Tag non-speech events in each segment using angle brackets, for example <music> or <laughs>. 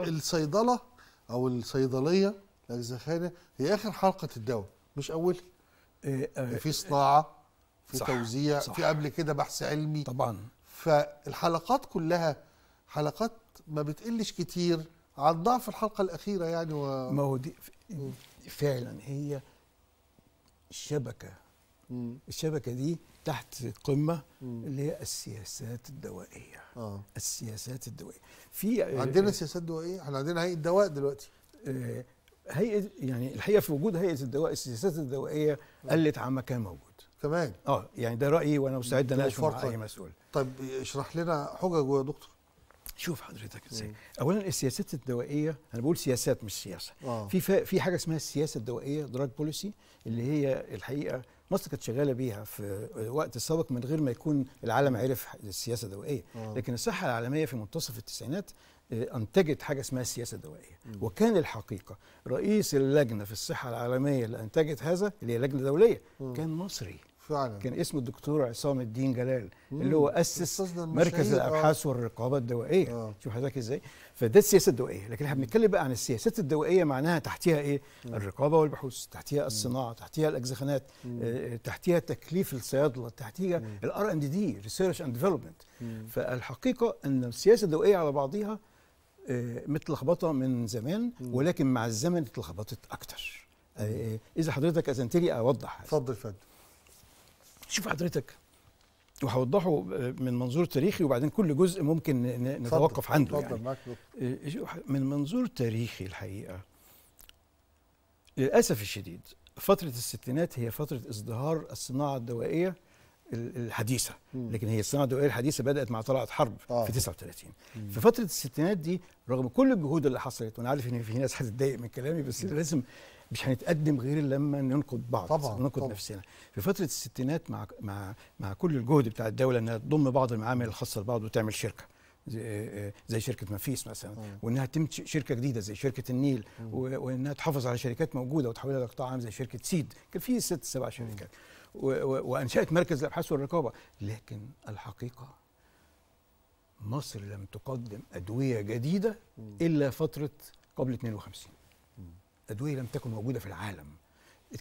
الصيدله او الصيدليه الاجزخانه هي اخر حلقه الدواء مش اولها إيه آه في صناعه في صح توزيع صح في قبل كده بحث علمي طبعا فالحلقات كلها حلقات ما بتقلش كتير عن ضعف الحلقه الاخيره يعني و... ما هو دي فعلا هي شبكه مم. الشبكه دي تحت قمه مم. اللي هي السياسات الدوائيه آه. السياسات الدوائيه في آه، عندنا سياسات دوائيه احنا عندنا هيئه دواء دلوقتي آه هيئه يعني الحقيقه في وجود هيئه الدواء السياسات الدوائيه آه. قلت عما كان موجود كمان اه يعني ده رايي وانا مستعد اناقشه مع اي مسؤول طيب اشرح لنا حجج يا دكتور شوف حضرتك ازاي اولا السياسات الدوائيه انا بقول سياسات مش سياسه آه. في في حاجه اسمها السياسه الدوائيه دراج بوليسي اللي هي الحقيقه مصر كانت شغاله بيها في وقت سابق من غير ما يكون العالم عرف السياسه الدوائيه آه. لكن الصحه العالميه في منتصف التسعينات آه، انتجت حاجه اسمها السياسه الدوائيه وكان الحقيقه رئيس اللجنه في الصحه العالميه اللي انتجت هذا اللي هي لجنه دوليه كان مصري فعلا كان اسمه الدكتور عصام الدين جلال مم. اللي هو اسس مركز آه. الابحاث آه. والرقابه الدوائيه آه. شوف حضرتك ازاي فده السياسه الدوائيه لكن احنا بنتكلم بقى عن السياسات الدوائيه معناها تحتها ايه مم. الرقابه والبحوث تحتها الصناعه تحتها الاجزخانات آه، تحتها تكليف الصيادله تحتها الار ان دي ريسيرش اند ديفلوبمنت فالحقيقه ان السياسه الدوائيه على بعضيها آه، متلخبطه من زمان ولكن مع الزمن اتلخبطت اكتر آه، اذا حضرتك اذنت لي اوضح اتفضل فندم شوف حضرتك وهوضحه آه، من منظور تاريخي وبعدين كل جزء ممكن نتوقف عنده يعني آه، آه، من منظور تاريخي الحقيقه للاسف الشديد فتره الستينات هي فتره ازدهار الصناعه الدوائيه الحديثه لكن هي الصناعه الدوائيه الحديثه بدات مع طلعه حرب آه. في 39 في فتره الستينات دي رغم كل الجهود اللي حصلت وانا عارف ان في ناس هتتضايق من كلامي بس لازم مش هنتقدم غير لما ننقد بعض طبعا ننقد طبعا. نفسنا في فتره الستينات مع مع مع كل الجهد بتاع الدوله انها تضم بعض المعامل الخاصه لبعض وتعمل شركه زي آه، آه، شركه مفيس مثلا مم. وانها تمشي شركه جديده زي شركه النيل مم. وانها تحافظ على شركات موجوده وتحولها لقطاع عام زي شركه سيد كان في ست سبع شركات وانشات مركز الابحاث والرقابه لكن الحقيقه مصر لم تقدم ادويه جديده الا فتره قبل 52 أدوية لم تكن موجودة في العالم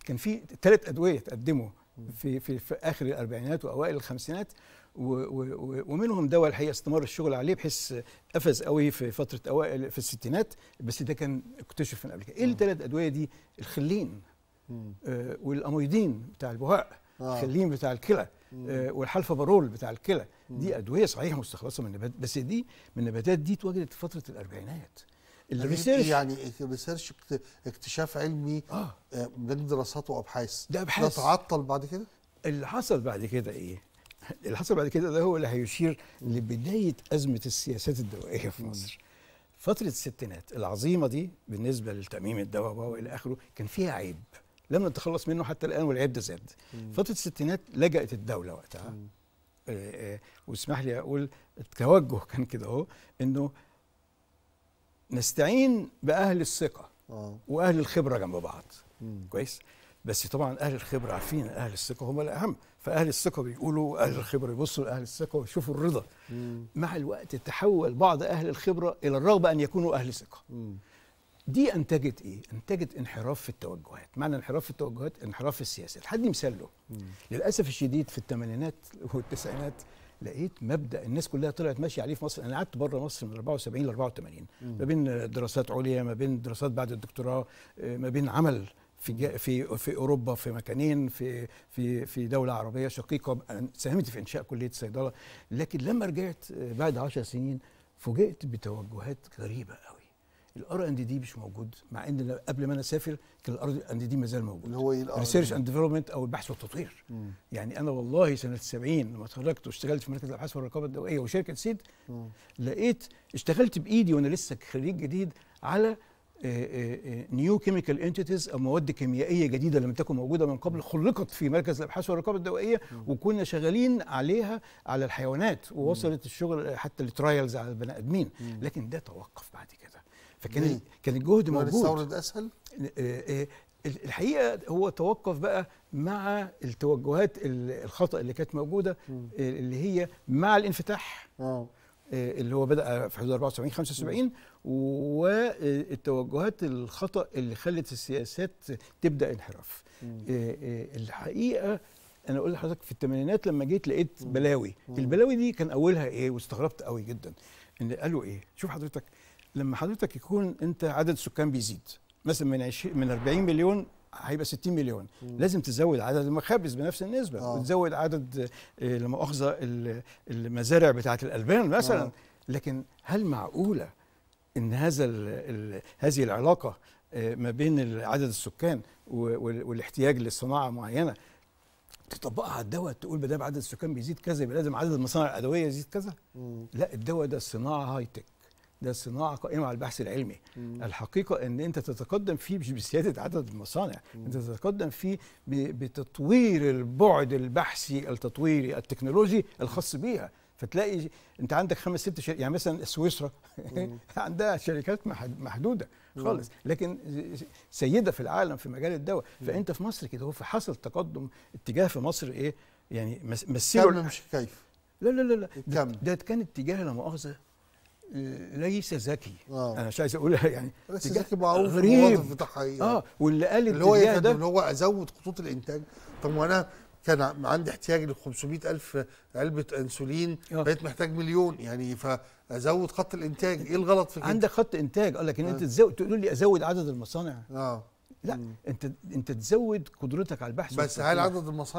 كان في ثلاث أدوية تقدموا في, في, في آخر الأربعينات وأوائل الخمسينات ومنهم دواء الحقيقه استمر الشغل عليه بحيث قفز قوي في فتره اوائل في الستينات بس ده كان اكتشف من قبل كده ايه الثلاث ادويه دي الخلين آه والامويدين بتاع البهاء آه. الخلين بتاع الكلى آه بارول بتاع الكلى دي ادويه صحيحه مستخلصه من النبات بس دي من النباتات دي اتوجدت في فتره الاربعينات الريسيرش يعني ريسيرش إيه اكتشاف علمي آه. آه، دراسات وابحاث ده ابحاث ده تعطل بعد كده اللي حصل بعد كده ايه اللي حصل بعد كده ده هو اللي هيشير لبدايه ازمه السياسات الدوائيه في مصر فتره الستينات العظيمه دي بالنسبه للتأميم الدواء والى اخره كان فيها عيب لم نتخلص منه حتى الان والعيب ده زاد فتره الستينات لجأت الدوله وقتها آه، آه، واسمح لي اقول التوجه كان كده اهو انه نستعين باهل الثقه آه. واهل الخبره جنب بعض مم. كويس بس طبعا اهل الخبره عارفين اهل الثقه هم الاهم فاهل الثقه بيقولوا اهل الخبره يبصوا لاهل الثقه ويشوفوا الرضا مم. مع الوقت تحول بعض اهل الخبره الى الرغبه ان يكونوا اهل ثقه دي انتجت ايه انتجت انحراف في التوجهات معنى انحراف في التوجهات انحراف في السياسه حد مثال له للاسف الشديد في الثمانينات والتسعينات لقيت مبدا الناس كلها طلعت ماشيه عليه في مصر انا قعدت بره مصر من 74 ل 84 ما بين دراسات عليا ما بين دراسات بعد الدكتوراه آه، ما بين عمل في في في اوروبا في مكانين في في في دوله عربيه شقيقه ساهمت في انشاء كليه الصيدله لكن لما رجعت آه، بعد 10 سنين فوجئت بتوجهات غريبه قوي الار اند دي مش موجود مع ان قبل ما انا اسافر كان الار اند دي ما زال موجود اللي هو ايه ريسيرش اند ديفلوبمنت او البحث والتطوير مم. يعني انا والله سنه 70 لما اتخرجت واشتغلت في مركز الابحاث والرقابه الدوائيه وشركه سيد لقيت اشتغلت بايدي وانا لسه خريج جديد على نيو كيميكال انتيتيز او مواد كيميائيه جديده لم تكن موجوده من قبل خلقت في مركز الابحاث والرقابه الدوائيه وكنا شغالين عليها على الحيوانات ووصلت الشغل حتى لترايلز على البني ادمين لكن ده توقف بعد كده فكان كان الجهد موجود الثوره اسهل إيه، إيه، الحقيقه هو توقف بقى مع التوجهات الخطا اللي كانت موجوده إيه، اللي هي مع الانفتاح اللي هو بدا في حدود 74 75 والتوجهات الخطا اللي خلت السياسات تبدا انحراف الحقيقه انا اقول لحضرتك في الثمانينات لما جيت لقيت بلاوي البلاوي دي كان اولها ايه واستغربت قوي جدا ان قالوا ايه شوف حضرتك لما حضرتك يكون انت عدد السكان بيزيد مثلا من من 40 مليون هيبقى 60 مليون مم. لازم تزود عدد المخابز بنفس النسبه آه. وتزود عدد آه، لما اخذ المزارع بتاعه الالبان مثلا آه. لكن هل معقوله ان هذا هذه العلاقه آه، ما بين عدد السكان والاحتياج لصناعه معينه تطبقها على الدواء تقول ما عدد السكان بيزيد كذا يبقى لازم عدد المصانع الادويه يزيد كذا مم. لا الدواء ده صناعه هاي تك ده صناعه قائمه على البحث العلمي مم. الحقيقه ان انت تتقدم فيه مش بزياده عدد المصانع مم. انت تتقدم فيه بتطوير البعد البحثي التطويري التكنولوجي الخاص بيها فتلاقي انت عندك خمس ست شركات يعني مثلا سويسرا <laughs> عندها شركات محدوده خالص لكن سيده في العالم في مجال الدواء فانت في مصر كده هو حصل تقدم اتجاه في مصر ايه يعني مسيره مش كيف لا لا لا لا ده, ده كان اتجاه لا مؤاخذه آه، ليس ذكي آه. انا مش عايز اقولها <laughs> يعني بس ذكي معروف غريب في اه واللي قال اللي هو ده اللي هو ازود خطوط الانتاج طب ما انا كان عندي احتياج ل 500000 علبه انسولين آه. بقيت محتاج مليون يعني فازود خط الانتاج ايه الغلط في كده عندك خط انتاج اه لكن آه. انت تزود تقول لي ازود عدد المصانع اه لا م. انت انت تزود قدرتك على البحث بس هل عدد المصانع